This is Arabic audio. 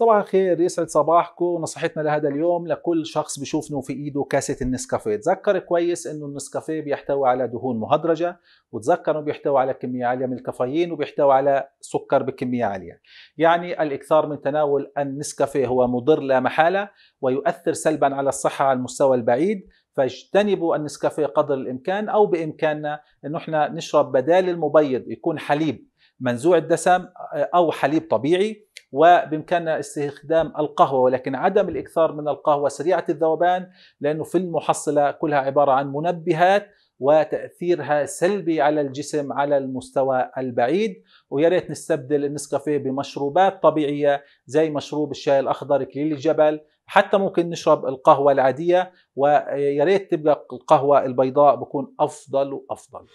صباح الخير يسعد صباحكم نصيحتنا لهذا اليوم لكل شخص بشوف انه في ايده كاسه النسكافيه تذكر كويس انه النسكافيه بيحتوي على دهون مهدرجه وتذكر انه بيحتوي على كميه عاليه من الكافيين وبيحتوي على سكر بكميه عاليه يعني الاكثار من تناول النسكافيه هو مضر لا محاله ويؤثر سلبا على الصحه على المستوى البعيد فاجتنبوا النسكافيه قدر الامكان او بامكاننا انه احنا نشرب بدال المبيض يكون حليب منزوع الدسم او حليب طبيعي وبإمكاننا استخدام القهوة ولكن عدم الإكثار من القهوة سريعة الذوبان لأنه في المحصلة كلها عبارة عن منبهات وتأثيرها سلبي على الجسم على المستوى البعيد ويا ريت نستبدل النسكافيه بمشروبات طبيعية زي مشروب الشاي الأخضر كليل الجبل حتى ممكن نشرب القهوة العادية ويا ريت تبقى القهوة البيضاء بكون أفضل وأفضل